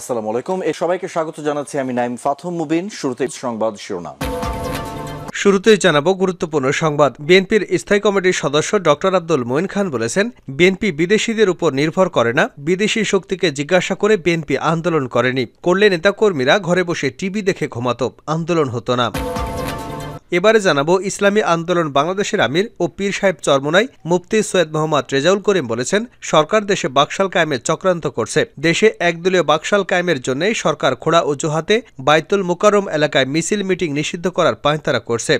আসসালামু আলাইকুম এ সবাইকে স্বাগত জানাচ্ছি আমি নাইম ফাথম মুবিন শুরুতে সংবাদ শিরোনাম শুরুতে জানাবো গুরুত্বপূর্ণ সংবাদ বিএনপির স্থায়ী কমিটির সদস্য ডক্টর আব্দুল মঈন খান বলেছেন বিএনপি বিদেশিদের উপর নির্ভর করে না বিদেশি শক্তিকে জিজ্ঞাসা করে বিএনপি আন্দোলন করেনি করলে নেতাকর্মীরা ঘরে বসে টিভি দেখে ঘুমাত আন্দোলন হতো না এবারে জানাবো ইসলামী আন্দোলন বাংলাদেশের আমির ও পীর সাহেব চরমনাই মুফতি সৈয়দ মোহাম্মদ রেজাউল করিম বলেছেন সরকার দেশে বাকশাল কায়েমের চক্রান্ত করছে দেশে একদলীয় বাকশাল কায়েমের জন্য সরকার খোড়া অজুহাতে বাইতুল মুকারম এলাকায় মিছিল মিটিং নিষিদ্ধ করার পাঁয়তারা করছে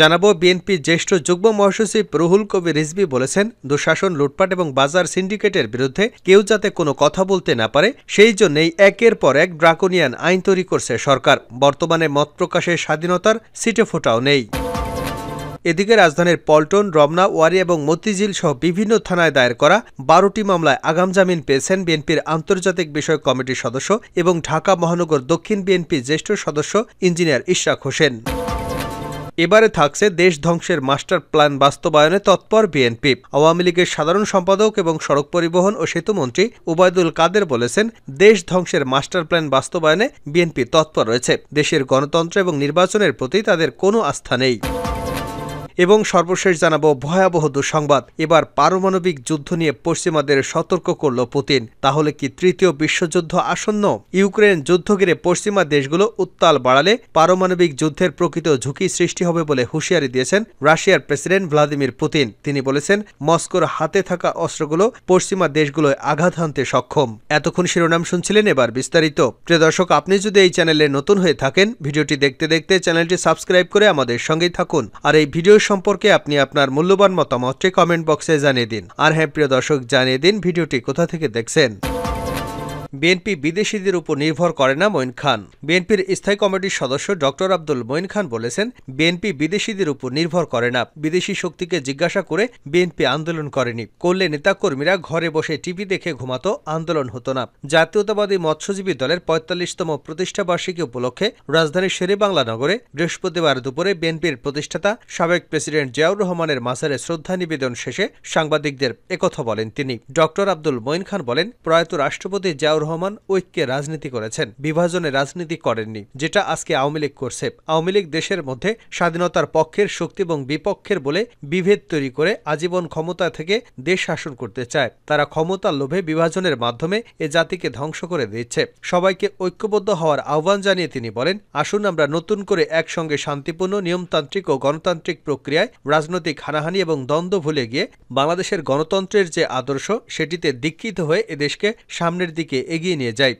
জানাবো বিএনপির জ্যেষ্ঠ যুগ্ম মহাসচিব রুহুল কবির রিজবি বলেছেন দুঃশাসন লুটপাট এবং বাজার সিন্ডিকেটের বিরুদ্ধে কেউ যাতে কোনো কথা বলতে না পারে সেই জন্যই একের পর এক ড্রাকোনিয়ান আইন তৈরি করছে সরকার বর্তমানে মত প্রকাশের স্বাধীনতার সিটে ফোটাও নেই এদিকে রাজধানীর পল্টন রমনা ওয়ারি এবং মতিঝিল সহ বিভিন্ন থানায় দায়ের করা বারোটি মামলায় আগাম জামিন পেয়েছেন বিএনপির আন্তর্জাতিক বিষয়ক কমিটির সদস্য এবং ঢাকা মহানগর দক্ষিণ বিএনপির জ্যেষ্ঠ সদস্য ইঞ্জিনিয়ার ইশরাক হোসেন এবারে থাকছে দেশ ধ্বংসের মাস্টার প্ল্যান বাস্তবায়নে তৎপর বিএনপি আওয়ামী লীগের সাধারণ সম্পাদক এবং সড়ক পরিবহন ও সেতুমন্ত্রী উবায়দুল কাদের বলেছেন দেশ ধ্বংসের মাস্টার প্ল্যান বাস্তবায়নে বিএনপি তৎপর রয়েছে দেশের গণতন্ত্র এবং নির্বাচনের প্রতি তাদের কোনো আস্থা নেই এবং সর্বশেষ জানাবো ভয়াবহ দুঃসংবাদ এবার পারমাণবিক যুদ্ধ নিয়ে পশ্চিমাদের সতর্ক করল পুতিন তাহলে কি তৃতীয় বিশ্বযুদ্ধ আসন্ন ইউক্রেন যুদ্ধ ঘিরে পশ্চিমা দেশগুলো উত্তাল বাড়ালে পারমাণবিক যুদ্ধের প্রকৃত ঝুঁকি সৃষ্টি হবে বলে হুঁশিয়ারি দিয়েছেন রাশিয়ার প্রেসিডেন্ট ভ্লাদিমির পুতিন তিনি বলেছেন মস্কোর হাতে থাকা অস্ত্রগুলো পশ্চিমা দেশগুলোয় আঘাত হানতে সক্ষম এতক্ষণ শিরোনাম শুনছিলেন এবার বিস্তারিত প্রিয় দর্শক আপনি যদি এই চ্যানেলে নতুন হয়ে থাকেন ভিডিওটি দেখতে দেখতে চ্যানেলটি সাবস্ক্রাইব করে আমাদের সঙ্গেই থাকুন আর এই ভিডিও সম্পর্কে আপনি আপনার মূল্যবান মতামতটি কমেন্ট বক্সে জানিয়ে দিন আর হ্যাঁ প্রিয় দর্শক জানিয়ে দিন ভিডিওটি কোথা থেকে দেখছেন বিএনপি বিদেশিদের উপর নির্ভর করে না মঈন খান বিএনপির স্থায়ী কমিটির সদস্য ডক্টর আব্দুল মঈন খান বলেছেন বিএনপি বিদেশিদের উপর নির্ভর করে না বিদেশি শক্তিকে জিজ্ঞাসা করে বিএনপি আন্দোলন করেনি করলে নেতাকর্মীরা ঘরে বসে টিভি দেখে ঘুমাতো আন্দোলন হতো না জাতীয়তাবাদী মৎস্যজীবী দলের পঁয়তাল্লিশতম প্রতিষ্ঠাবার্ষিকী উপলক্ষে রাজধানীর শেরেবাংলা নগরে বৃহস্পতিবার দুপুরে বিএনপির প্রতিষ্ঠাতা সাবেক প্রেসিডেন্ট জিয়াউর রহমানের মাসারে শ্রদ্ধা নিবেদন শেষে সাংবাদিকদের একথা বলেন তিনি ডক্টর আব্দুল মঈন খান বলেন প্রয়াত রাষ্ট্রপতি জিয়াউর আতাউর রহমান ঐক্যে রাজনীতি করেছেন বিভাজনে রাজনীতি করেননি যেটা আজকে আওয়ামী লীগ করছে আওয়ামী লীগ দেশের মধ্যে স্বাধীনতার পক্ষের শক্তি এবং বিপক্ষের বলে বিভেদ তৈরি করে আজীবন ক্ষমতা থেকে দেশ শাসন করতে চায় তারা ক্ষমতার লোভে বিভাজনের মাধ্যমে এ জাতিকে ধ্বংস করে দিচ্ছে সবাইকে ঐক্যবদ্ধ হওয়ার আহ্বান জানিয়ে তিনি বলেন আসুন আমরা নতুন করে একসঙ্গে শান্তিপূর্ণ নিয়মতান্ত্রিক ও গণতান্ত্রিক প্রক্রিয়ায় রাজনৈতিক হানাহানি এবং দ্বন্দ্ব ভুলে গিয়ে বাংলাদেশের গণতন্ত্রের যে আদর্শ সেটিতে দীক্ষিত হয়ে এদেশকে সামনের দিকে এগিয়ে নিয়ে যায়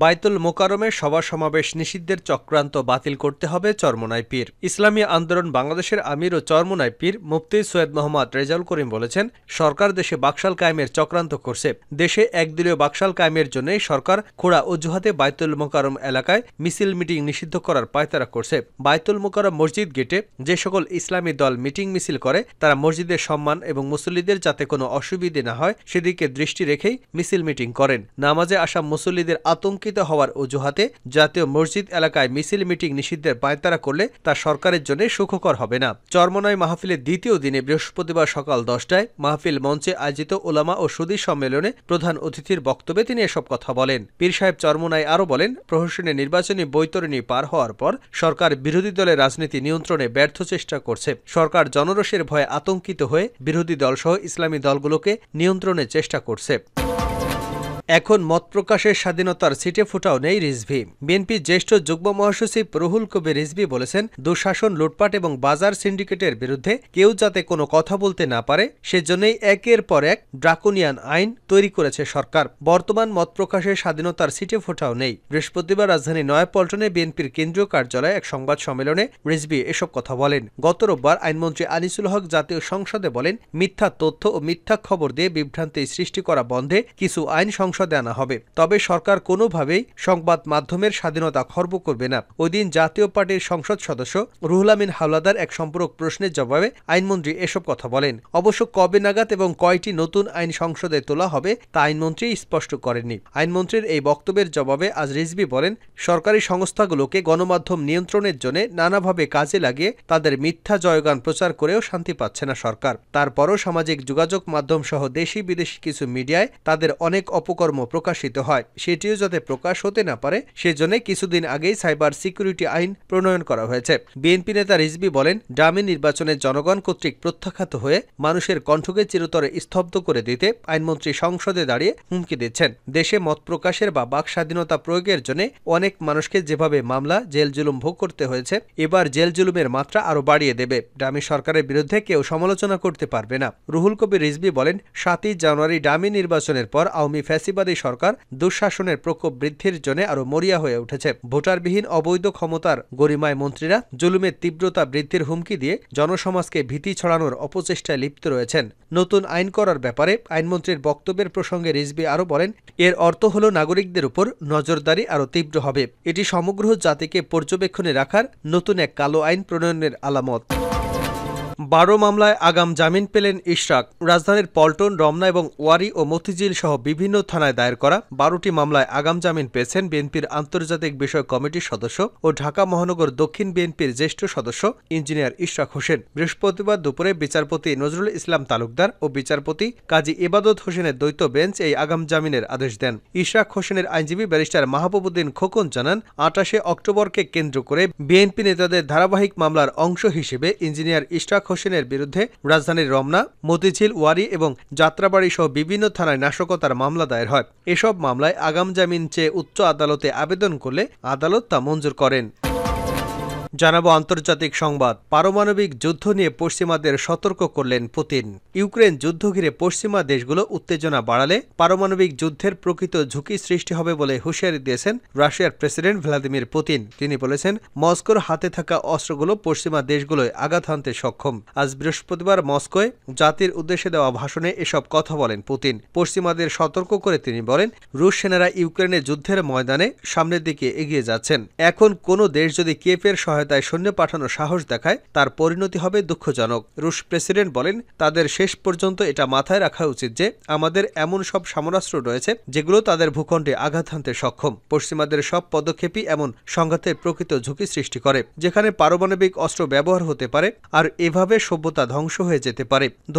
বাইতুল মোকারমে সভা সমাবেশ নিষিদ্ধের চক্রান্ত বাতিল করতে হবে চরমনাই পীর ইসলামী আন্দোলন বাংলাদেশের আমির ও চরমনাই পীর মুফতি সৈয়দ মোহাম্মদ রেজাউল করিম বলেছেন সরকার দেশে বাকশাল কায়েমের চক্রান্ত করছে দেশে একদলীয় বাকশাল কায়েমের জন্যই সরকার খোড়া অজুহাতে বাইতুল মোকারম এলাকায় মিছিল মিটিং নিষিদ্ধ করার পায়তারা করছে বাইতুল মোকারম মসজিদ গেটে যে সকল ইসলামী দল মিটিং মিছিল করে তারা মসজিদের সম্মান এবং মুসল্লিদের যাতে কোনো অসুবিধে না হয় সেদিকে দৃষ্টি রেখেই মিছিল মিটিং করেন নামাজে আসা মুসল্লিদের আতঙ্ক আতঙ্কিত হওয়ার অজুহাতে জাতীয় মসজিদ এলাকায় মিছিল মিটিং নিষিদ্ধের পায়তারা করলে তা সরকারের জন্য সুখকর হবে না চর্মনয় মাহফিলের দ্বিতীয় দিনে বৃহস্পতিবার সকাল দশটায় মাহফিল মঞ্চে আয়োজিত ওলামা ও সুদী সম্মেলনে প্রধান অতিথির বক্তব্যে তিনি এসব কথা বলেন পীর সাহেব চর্মনায় আরও বলেন প্রহসনের নির্বাচনী বৈতরণী পার হওয়ার পর সরকার বিরোধী দলের রাজনীতি নিয়ন্ত্রণে ব্যর্থ চেষ্টা করছে সরকার জনরোষের ভয়ে আতঙ্কিত হয়ে বিরোধী দলসহ ইসলামী দলগুলোকে নিয়ন্ত্রণের চেষ্টা করছে এখন মত প্রকাশের স্বাধীনতার সিটে ফোটাও নেই রিজভি বিএনপি জ্যেষ্ঠ যুগ্ম মহাসচিব রুহুল কবির রিজভি বলেছেন দুঃশাসন লুটপাট এবং বাজার সিন্ডিকেটের বিরুদ্ধে কেউ যাতে কোনো কথা বলতে না পারে সেজন্যই একের পর এক ড্রাকোনিয়ান আইন তৈরি করেছে সরকার বর্তমান মত প্রকাশের স্বাধীনতার সিটে ফোটাও নেই বৃহস্পতিবার রাজধানী নয়াপল্টনে বিএনপির কেন্দ্রীয় কার্যালয়ে এক সংবাদ সম্মেলনে রিজভি এসব কথা বলেন গত রোববার আইনমন্ত্রী আনিসুল হক জাতীয় সংসদে বলেন মিথ্যা তথ্য ও মিথ্যা খবর দিয়ে বিভ্রান্তি সৃষ্টি করা বন্ধে কিছু আইন সংসদ সংসদে আনা হবে তবে সরকার কোনোভাবেই সংবাদ মাধ্যমের স্বাধীনতা খর্ব করবে না ওই জাতীয় পার্টির সংসদ সদস্য রুহুলামিন হাওলাদার এক সম্পূরক প্রশ্নের জবাবে আইনমন্ত্রী এসব কথা বলেন অবশ্য কবে নাগাদ এবং কয়টি নতুন আইন সংসদে তোলা হবে তা আইনমন্ত্রী স্পষ্ট করেননি আইনমন্ত্রীর এই বক্তব্যের জবাবে আজ রিজবি বলেন সরকারি সংস্থাগুলোকে গণমাধ্যম নিয়ন্ত্রণের জন্য নানাভাবে কাজে লাগিয়ে তাদের মিথ্যা জয়গান প্রচার করেও শান্তি পাচ্ছে না সরকার তারপরও সামাজিক যোগাযোগ মাধ্যম সহ দেশি বিদেশি কিছু মিডিয়ায় তাদের অনেক অপকর্ম কাজকর্ম প্রকাশিত হয় সেটিও যাতে প্রকাশ হতে না পারে সেজন্য কিছুদিন আগেই সাইবার সিকিউরিটি আইন প্রণয়ন করা হয়েছে বিএনপি নেতা রিজবি বলেন ডামি নির্বাচনে জনগণ কর্তৃক প্রত্যাখ্যাত হয়ে মানুষের কণ্ঠকে চিরতরে স্তব্ধ করে দিতে আইনমন্ত্রী সংসদে দাঁড়িয়ে হুমকি দিচ্ছেন দেশে মত প্রকাশের বা বাক স্বাধীনতা প্রয়োগের জন্য অনেক মানুষকে যেভাবে মামলা জেল জুলুম ভোগ করতে হয়েছে এবার জেল জুলুমের মাত্রা আরও বাড়িয়ে দেবে ডামি সরকারের বিরুদ্ধে কেউ সমালোচনা করতে পারবে না রুহুল কবির রিজবি বলেন সাতই জানুয়ারি ডামি নির্বাচনের পর আওয়ামী ফ্যাসি ফ্যাসিবাদী সরকার দুঃশাসনের প্রকোপ বৃদ্ধির জন্য আরও মরিয়া হয়ে উঠেছে ভোটারবিহীন অবৈধ ক্ষমতার গরিমায় মন্ত্রীরা জুলুমের তীব্রতা বৃদ্ধির হুমকি দিয়ে জনসমাজকে ভীতি ছড়ানোর অপচেষ্টায় লিপ্ত রয়েছেন নতুন আইন করার ব্যাপারে আইনমন্ত্রীর বক্তব্যের প্রসঙ্গে রিজবি আরও বলেন এর অর্থ হল নাগরিকদের উপর নজরদারি আরও তীব্র হবে এটি সমগ্র জাতিকে পর্যবেক্ষণে রাখার নতুন এক কালো আইন প্রণয়নের আলামত বারো মামলায় আগাম জামিন পেলেন ইশরাক রাজধানীর পল্টন রমনা এবং ওয়ারি ও মতিঝিল সহ বিভিন্ন থানায় দায়ের করা বারোটি মামলায় আগাম জামিন পেয়েছেন বিএনপির আন্তর্জাতিক বিষয় কমিটির সদস্য ও ঢাকা মহানগর দক্ষিণ বিএনপির জ্যেষ্ঠ সদস্য ইঞ্জিনিয়ার ইশরাক হোসেন বৃহস্পতিবার দুপুরে বিচারপতি নজরুল ইসলাম তালুকদার ও বিচারপতি কাজী এবাদত হোসেনের দ্বৈত বেঞ্চ এই আগাম জামিনের আদেশ দেন ইশরাক হোসেনের আইনজীবী ব্যারিস্টার মাহবুবুদ্দিন খোকন জানান আটাশে অক্টোবরকে কেন্দ্র করে বিএনপি নেতাদের ধারাবাহিক মামলার অংশ হিসেবে ইঞ্জিনিয়ার ইশরাক হোসেনের বিরুদ্ধে রাজধানীর রমনা মতিঝিল ওয়ারি এবং যাত্রাবাড়ি সহ বিভিন্ন থানায় নাশকতার মামলা দায়ের হয় এসব মামলায় আগাম জামিন চেয়ে উচ্চ আদালতে আবেদন করলে আদালত তা মঞ্জুর করেন জানাবো আন্তর্জাতিক সংবাদ পারমাণবিক যুদ্ধ নিয়ে পশ্চিমাদের সতর্ক করলেন পুতিন ইউক্রেন যুদ্ধ ঘিরে পশ্চিমা দেশগুলো উত্তেজনা বাড়ালে পারমাণবিক যুদ্ধের প্রকৃত ঝুঁকি সৃষ্টি হবে বলে হুঁশিয়ারি দিয়েছেন রাশিয়ার প্রেসিডেন্ট ভ্লাদিমির পুতিন তিনি বলেছেন মস্কোর হাতে থাকা অস্ত্রগুলো পশ্চিমা দেশগুলোয় আঘাত হানতে সক্ষম আজ বৃহস্পতিবার মস্কোয় জাতির উদ্দেশ্যে দেওয়া ভাষণে এসব কথা বলেন পুতিন পশ্চিমাদের সতর্ক করে তিনি বলেন রুশ সেনারা ইউক্রেনে যুদ্ধের ময়দানে সামনের দিকে এগিয়ে যাচ্ছেন এখন কোনো দেশ যদি কেপের সহায় সহায়তায় সৈন্য পাঠানোর সাহস দেখায় তার পরিণতি হবে দুঃখজনক রুশ প্রেসিডেন্ট বলেন তাদের শেষ পর্যন্ত এটা মাথায় রাখা উচিত যে আমাদের এমন সব সামরাস্ত্র রয়েছে যেগুলো তাদের ভূখণ্ডে আঘাত হানতে সক্ষম পশ্চিমাদের সব পদক্ষেপই এমন সংঘাতের প্রকৃত ঝুঁকি সৃষ্টি করে যেখানে পারমাণবিক অস্ত্র ব্যবহার হতে পারে আর এভাবে সভ্যতা ধ্বংস হয়ে যেতে পারে দু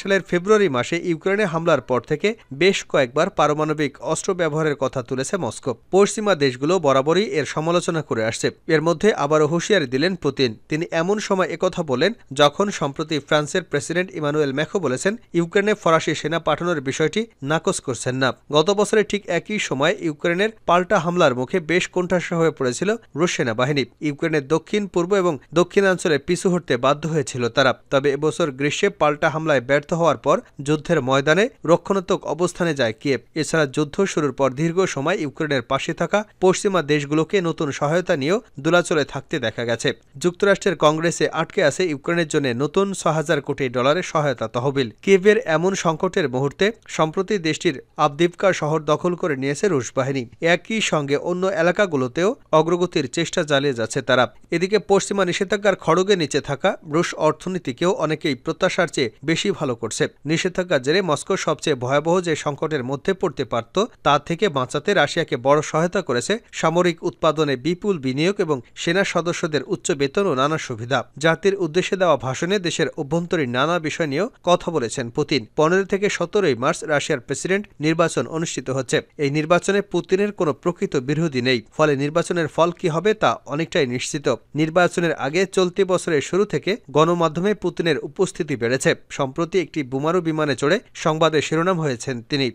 সালের ফেব্রুয়ারি মাসে ইউক্রেনে হামলার পর থেকে বেশ কয়েকবার পারমাণবিক অস্ত্র ব্যবহারের কথা তুলেছে মস্কো পশ্চিমা দেশগুলো বরাবরই এর সমালোচনা করে আসছে এর মধ্যে আবারও হুঁশিয়ারি দিলেন পুতিন তিনি এমন সময় একথা বলেন যখন সম্প্রতি ফ্রান্সের প্রেসিডেন্ট ইমানুয়েল ম্যাখো বলেছেন ইউক্রেনে ফরাসি সেনা পাঠানোর বিষয়টি নাকচ করছেন না গত বছরে ঠিক একই সময় ইউক্রেনের পাল্টা হামলার মুখে বেশ কোণঠাসা হয়ে পড়েছিল রুশ সেনাবাহিনী ইউক্রেনের দক্ষিণ পূর্ব এবং দক্ষিণাঞ্চলে পিছু হটতে বাধ্য হয়েছিল তারা তবে এবছর গ্রীষ্মে পাল্টা হামলায় ব্যর্থ হওয়ার পর যুদ্ধের ময়দানে রক্ষণাত্মক অবস্থানে যায় কিয়েভ এছাড়া যুদ্ধ শুরুর পর দীর্ঘ সময় ইউক্রেনের পাশে থাকা পশ্চিমা দেশগুলোকে নতুন সহায়তা নিয়েও দোলাচলে থাকতে দেখা দেখা গেছে যুক্তরাষ্ট্রের কংগ্রেসে আটকে আছে ইউক্রেনের জন্য নতুন ছ হাজার কোটি ডলারের সহায়তা তহবিল কিভের এমন সংকটের মুহূর্তে সম্প্রতি দেশটির আবদিপকা শহর দখল করে নিয়েছে রুশ বাহিনী একই সঙ্গে অন্য এলাকাগুলোতেও অগ্রগতির চেষ্টা চালিয়ে যাচ্ছে তারা এদিকে পশ্চিমা নিষেধাজ্ঞার খড়গে নিচে থাকা রুশ অর্থনীতিকেও অনেকেই প্রত্যাশার চেয়ে বেশি ভালো করছে নিষেধাজ্ঞা জেরে মস্কো সবচেয়ে ভয়াবহ যে সংকটের মধ্যে পড়তে পারত তা থেকে বাঁচাতে রাশিয়াকে বড় সহায়তা করেছে সামরিক উৎপাদনে বিপুল বিনিয়োগ এবং সেনা সদস্য সদস্যদের উচ্চ বেতন ও নানা সুবিধা জাতির উদ্দেশ্যে দেওয়া ভাষণে দেশের অভ্যন্তরীণ নানা বিষয় নিয়েও কথা বলেছেন পুতিন পনেরো থেকে সতেরোই মার্চ রাশিয়ার প্রেসিডেন্ট নির্বাচন অনুষ্ঠিত হচ্ছে এই নির্বাচনে পুতিনের কোনো প্রকৃত বিরোধী নেই ফলে নির্বাচনের ফল কি হবে তা অনেকটাই নিশ্চিত নির্বাচনের আগে চলতি বছরের শুরু থেকে গণমাধ্যমে পুতিনের উপস্থিতি বেড়েছে সম্প্রতি একটি বুমারু বিমানে চড়ে সংবাদের শিরোনাম হয়েছেন তিনি